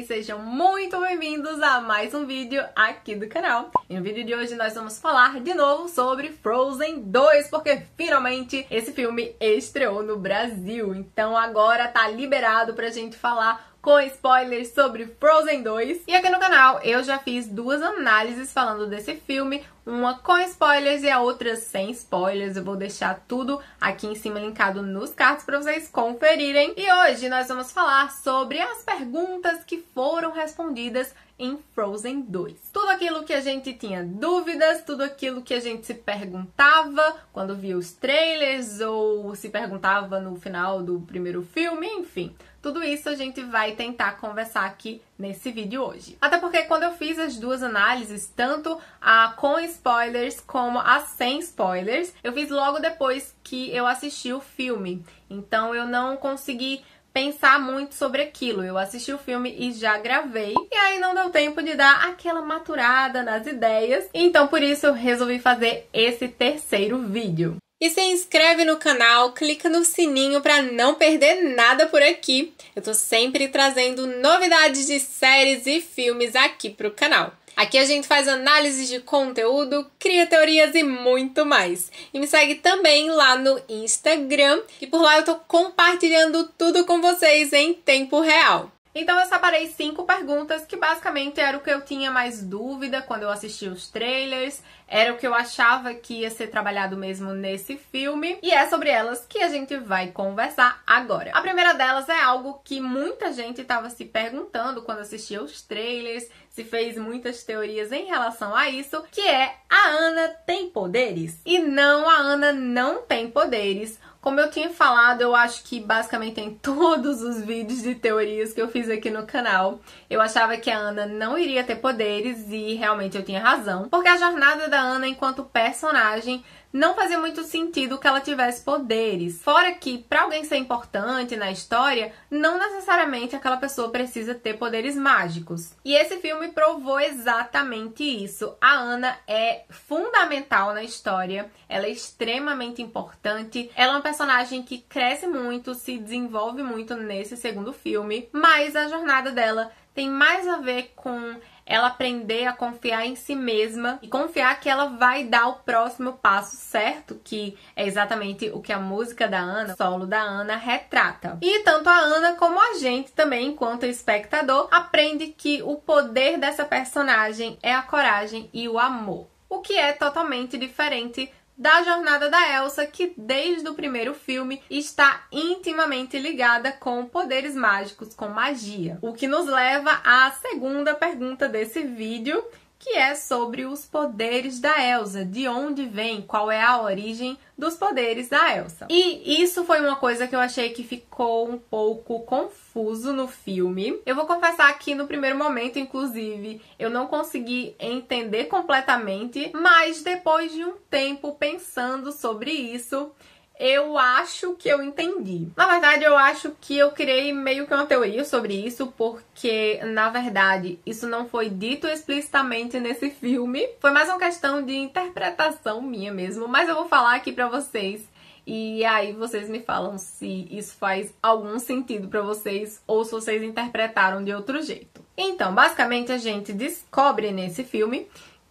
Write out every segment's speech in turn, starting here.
vocês, sejam muito bem-vindos a mais um vídeo aqui do canal. E no vídeo de hoje nós vamos falar de novo sobre Frozen 2, porque finalmente esse filme estreou no Brasil. Então agora tá liberado pra gente falar com spoilers sobre Frozen 2. E aqui no canal eu já fiz duas análises falando desse filme uma com spoilers e a outra sem spoilers. Eu vou deixar tudo aqui em cima linkado nos cards para vocês conferirem. E hoje nós vamos falar sobre as perguntas que foram respondidas em Frozen 2. Tudo aquilo que a gente tinha dúvidas, tudo aquilo que a gente se perguntava quando via os trailers ou se perguntava no final do primeiro filme, enfim. Tudo isso a gente vai tentar conversar aqui nesse vídeo hoje. Até porque quando eu fiz as duas análises, tanto a com spoilers como as sem spoilers. Eu fiz logo depois que eu assisti o filme, então eu não consegui pensar muito sobre aquilo. Eu assisti o filme e já gravei, e aí não deu tempo de dar aquela maturada nas ideias. Então por isso eu resolvi fazer esse terceiro vídeo. E se inscreve no canal, clica no sininho para não perder nada por aqui. Eu tô sempre trazendo novidades de séries e filmes aqui pro canal. Aqui a gente faz análise de conteúdo, cria teorias e muito mais. E me segue também lá no Instagram, que por lá eu tô compartilhando tudo com vocês em tempo real. Então eu separei cinco perguntas que basicamente era o que eu tinha mais dúvida quando eu assisti os trailers, era o que eu achava que ia ser trabalhado mesmo nesse filme, e é sobre elas que a gente vai conversar agora. A primeira delas é algo que muita gente estava se perguntando quando assistia os trailers, se fez muitas teorias em relação a isso, que é a Ana tem poderes? E não, a Ana não tem poderes. Como eu tinha falado, eu acho que basicamente em todos os vídeos de teorias que eu fiz aqui no canal, eu achava que a Ana não iria ter poderes e realmente eu tinha razão, porque a jornada da Ana enquanto personagem não fazia muito sentido que ela tivesse poderes. Fora que, para alguém ser importante na história, não necessariamente aquela pessoa precisa ter poderes mágicos. E esse filme provou exatamente isso. A Ana é fundamental na história, ela é extremamente importante, ela é uma personagem que cresce muito, se desenvolve muito nesse segundo filme, mas a jornada dela tem mais a ver com ela aprender a confiar em si mesma e confiar que ela vai dar o próximo passo certo, que é exatamente o que a música da Ana, solo da Ana, retrata. E tanto a Ana como a gente também, enquanto espectador, aprende que o poder dessa personagem é a coragem e o amor o que é totalmente diferente da jornada da Elsa, que desde o primeiro filme está intimamente ligada com poderes mágicos, com magia. O que nos leva à segunda pergunta desse vídeo, que é sobre os poderes da Elsa, de onde vem, qual é a origem dos poderes da Elsa. E isso foi uma coisa que eu achei que ficou um pouco confuso no filme. Eu vou confessar que no primeiro momento, inclusive, eu não consegui entender completamente, mas depois de um tempo pensando sobre isso, eu acho que eu entendi. Na verdade, eu acho que eu criei meio que uma teoria sobre isso, porque, na verdade, isso não foi dito explicitamente nesse filme. Foi mais uma questão de interpretação minha mesmo, mas eu vou falar aqui pra vocês. E aí vocês me falam se isso faz algum sentido para vocês ou se vocês interpretaram de outro jeito. Então, basicamente a gente descobre nesse filme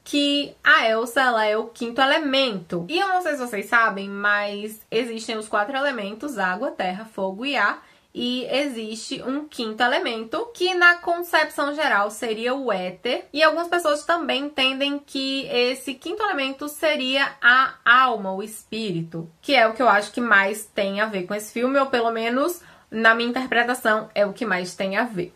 que a Elsa ela é o quinto elemento. E eu não sei se vocês sabem, mas existem os quatro elementos: água, terra, fogo e ar. E existe um quinto elemento que, na concepção geral, seria o éter. E algumas pessoas também entendem que esse quinto elemento seria a alma, o espírito, que é o que eu acho que mais tem a ver com esse filme, ou pelo menos na minha interpretação é o que mais tem a ver.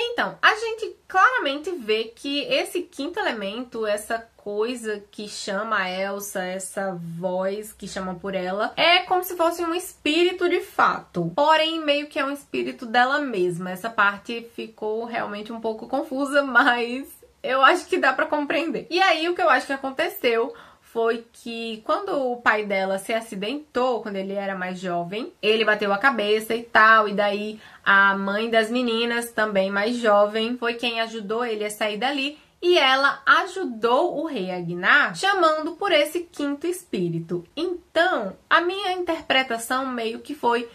Então, a gente claramente vê que esse quinto elemento, essa coisa que chama a Elsa, essa voz que chama por ela, é como se fosse um espírito de fato. Porém, meio que é um espírito dela mesma. Essa parte ficou realmente um pouco confusa, mas eu acho que dá para compreender. E aí o que eu acho que aconteceu foi que quando o pai dela se acidentou, quando ele era mais jovem, ele bateu a cabeça e tal, e daí a mãe das meninas, também mais jovem, foi quem ajudou ele a sair dali e ela ajudou o rei Agnar chamando por esse quinto espírito. Então, a minha interpretação meio que foi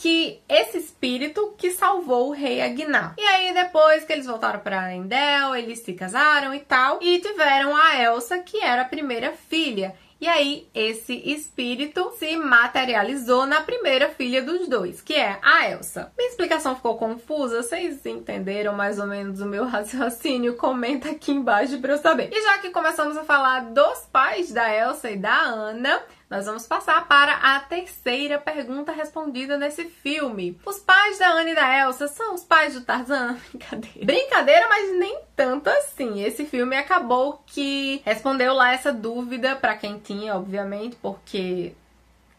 que esse espírito que salvou o rei Agnar. E aí depois que eles voltaram para Arendelle, eles se casaram e tal, e tiveram a Elsa, que era a primeira filha. E aí, esse espírito se materializou na primeira filha dos dois, que é a Elsa. Minha explicação ficou confusa? Vocês entenderam mais ou menos o meu raciocínio? Comenta aqui embaixo para eu saber. E já que começamos a falar dos pais da Elsa e da Ana, nós vamos passar para a terceira pergunta respondida nesse filme. Os pais da Anne e da Elsa são os pais do Tarzan? Brincadeira. Brincadeira, mas nem tanto assim. Esse filme acabou que respondeu lá essa dúvida para quem tinha, obviamente, porque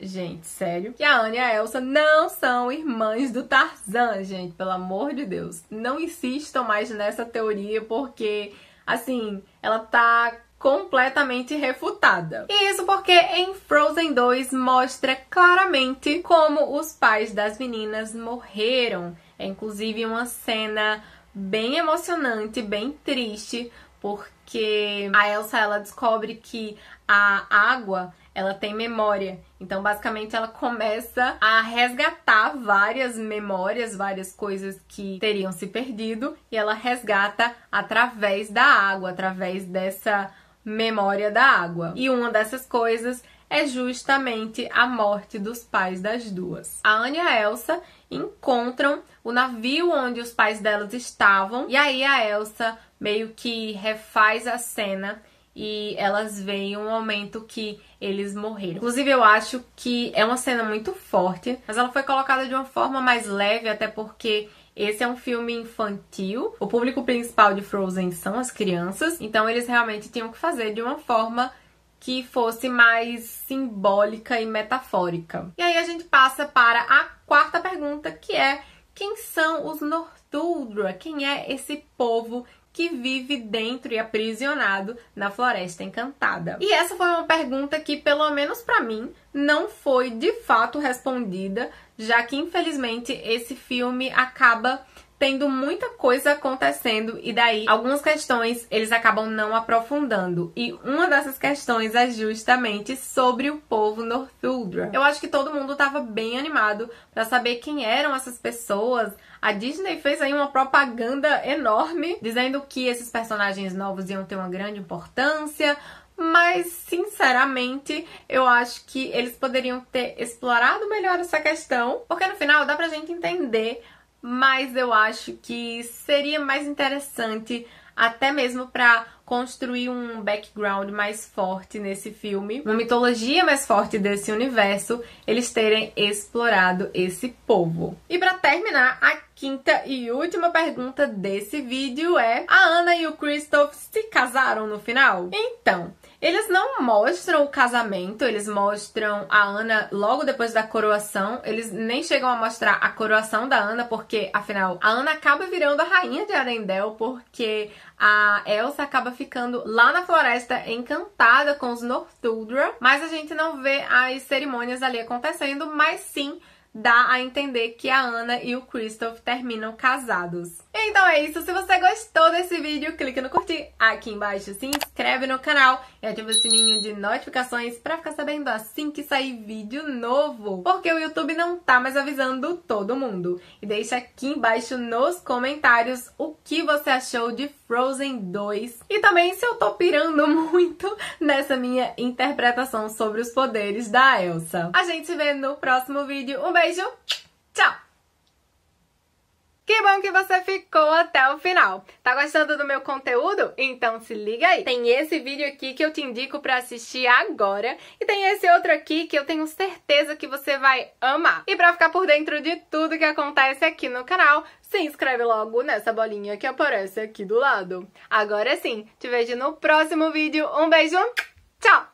Gente, sério. Que a Anne e a Elsa não são irmãs do Tarzan, gente. Pelo amor de Deus. Não insistam mais nessa teoria, porque, assim, ela tá completamente refutada. E isso porque em Frozen 2 mostra claramente como os pais das meninas morreram. É inclusive uma cena bem emocionante, bem triste, porque a Elsa ela descobre que a água ela tem memória. Então, basicamente, ela começa a resgatar várias memórias, várias coisas que teriam se perdido, e ela resgata através da água, através dessa memória da água. E uma dessas coisas é justamente a morte dos pais das duas. A Anne e a Elsa encontram o navio onde os pais delas estavam, e aí a Elsa meio que refaz a cena e elas veem o um momento que eles morreram. Inclusive, eu acho que é uma cena muito forte, mas ela foi colocada de uma forma mais leve, até porque esse é um filme infantil. O público principal de Frozen são as crianças, então eles realmente tinham que fazer de uma forma que fosse mais simbólica e metafórica. E aí a gente passa para a quarta pergunta, que é quem são os norturas? É quem é esse povo que vive dentro e aprisionado na Floresta Encantada? E essa foi uma pergunta que, pelo menos para mim, não foi de fato respondida, já que infelizmente esse filme acaba tendo muita coisa acontecendo e daí algumas questões eles acabam não aprofundando. E uma dessas questões é justamente sobre o povo Northuldra. Eu acho que todo mundo estava bem animado para saber quem eram essas pessoas. A Disney fez aí uma propaganda enorme dizendo que esses personagens novos iam ter uma grande importância, mas sinceramente eu acho que eles poderiam ter explorado melhor essa questão, porque no final dá pra gente entender mas eu acho que seria mais interessante até mesmo para construir um background mais forte nesse filme, uma mitologia mais forte desse universo, eles terem explorado esse povo. E para terminar, a quinta e última pergunta desse vídeo é: a Ana e o Christoph se casaram no final? Então, eles não mostram o casamento, eles mostram a Ana logo depois da coroação. Eles nem chegam a mostrar a coroação da Ana, porque afinal a Ana acaba virando a rainha de Arendelle, porque a Elsa acaba ficando lá na floresta encantada com os Northuldra. Mas a gente não vê as cerimônias ali acontecendo, mas sim dá a entender que a Ana e o Christoph terminam casados. Então é isso, se você gostou desse vídeo, clica no curtir aqui embaixo, se inscreve no canal e ativa o sininho de notificações pra ficar sabendo assim que sair vídeo novo, porque o YouTube não tá mais avisando todo mundo. E deixa aqui embaixo nos comentários o que você achou de Frozen 2 e também se eu tô pirando muito nessa minha interpretação sobre os poderes da Elsa. A gente se vê no próximo vídeo. Um beijo, tchau! Que bom que você ficou até o final. Tá gostando do meu conteúdo? Então se liga aí. Tem esse vídeo aqui que eu te indico para assistir agora e tem esse outro aqui que eu tenho certeza que você vai amar. E para ficar por dentro de tudo que acontece aqui no canal, se inscreve logo nessa bolinha que aparece aqui do lado. Agora sim, te vejo no próximo vídeo. Um beijo, tchau.